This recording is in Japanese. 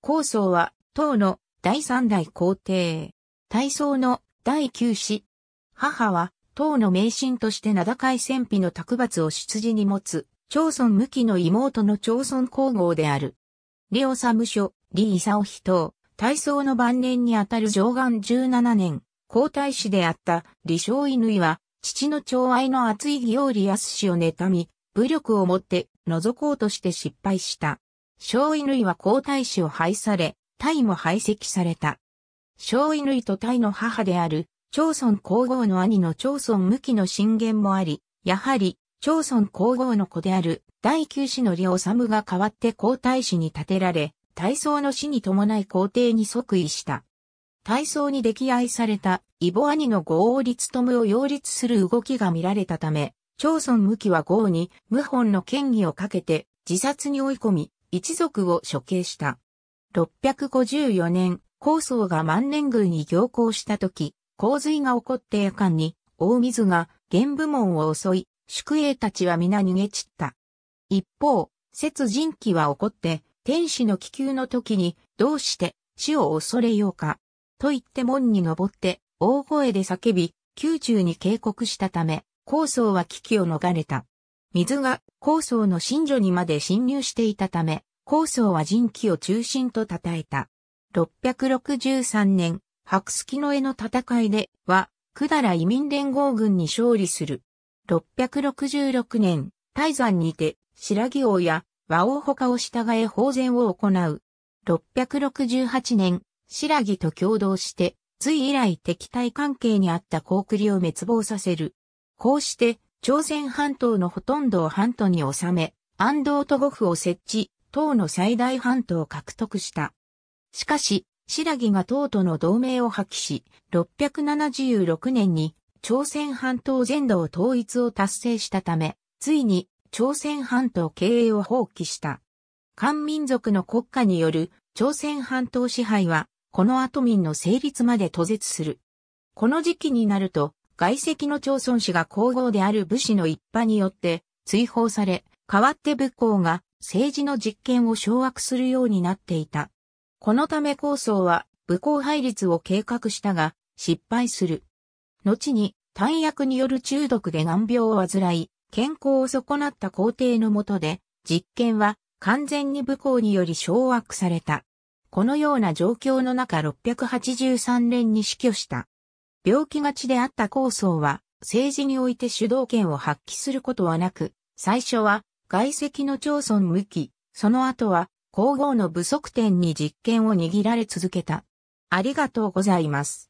高宗は、唐の第三代皇帝。大宗の第九子。母は、唐の名神として名高い戦費の卓抜を出自に持つ、長孫無期の妹の長孫皇后である。李治務所、李勲妃等、大宗の晩年にあたる上岸17年、皇太子であった李承乾は、父の長愛の厚い義王李康氏を妬み、武力をもって覗こうとして失敗した。小犬類は皇太子を廃され、タイも排斥された。小犬類とタイの母である、長孫皇后の兄の長孫無期の進言もあり、やはり、長孫皇后の子である、第九子の李治が代わって皇太子に立てられ、大宗の死に伴い皇帝に即位した。大宗に溺愛された、異母兄の豪王立友を擁立する動きが見られたため、長孫無期は豪に、謀反の権威をかけて、自殺に追い込み、一族を処刑した。654年、高僧が万年宮に行行した時、洪水が起こって夜間に、大水が玄武門を襲い、宿営たちは皆逃げ散った。一方、節人気は起こって、天使の気球の時に、どうして死を恐れようか。と言って門に登って、大声で叫び、宮中に警告したため、高僧は危機を逃れた。水が高層の神女にまで侵入していたため、高層は人気を中心と称えた。663年、白月の絵の戦いでは、だら移民連合軍に勝利する。666年、泰山にて、白木王や和王他を従え法然を行う。668年、白木と共同して、隋以来敵対関係にあった高栗を滅亡させる。こうして、朝鮮半島のほとんどを半島に収め、安藤都護府を設置、党の最大半島を獲得した。しかし、白木が党との同盟を破棄し、676年に朝鮮半島全土を統一を達成したため、ついに朝鮮半島経営を放棄した。漢民族の国家による朝鮮半島支配は、この後民の成立まで途絶する。この時期になると、外籍の町村氏が皇后である武士の一派によって追放され、代わって武功が政治の実権を掌握するようになっていた。このため構想は武功配立を計画したが失敗する。後に弾薬による中毒で難病を患い、健康を損なった皇帝の下で、実権は完全に武功により掌握された。このような状況の中683年に死去した。病気がちであった構想は、政治において主導権を発揮することはなく、最初は外籍の町村向き、その後は皇后の不足点に実権を握られ続けた。ありがとうございます。